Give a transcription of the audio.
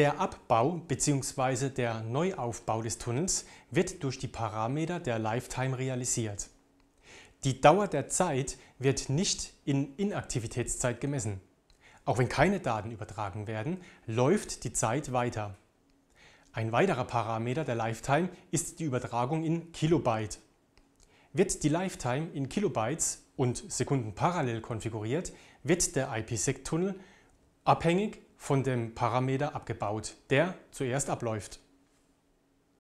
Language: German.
Der Abbau bzw. der Neuaufbau des Tunnels wird durch die Parameter der Lifetime realisiert. Die Dauer der Zeit wird nicht in Inaktivitätszeit gemessen. Auch wenn keine Daten übertragen werden, läuft die Zeit weiter. Ein weiterer Parameter der Lifetime ist die Übertragung in Kilobyte. Wird die Lifetime in Kilobytes und Sekunden parallel konfiguriert, wird der IPsec-Tunnel abhängig von dem Parameter abgebaut, der zuerst abläuft.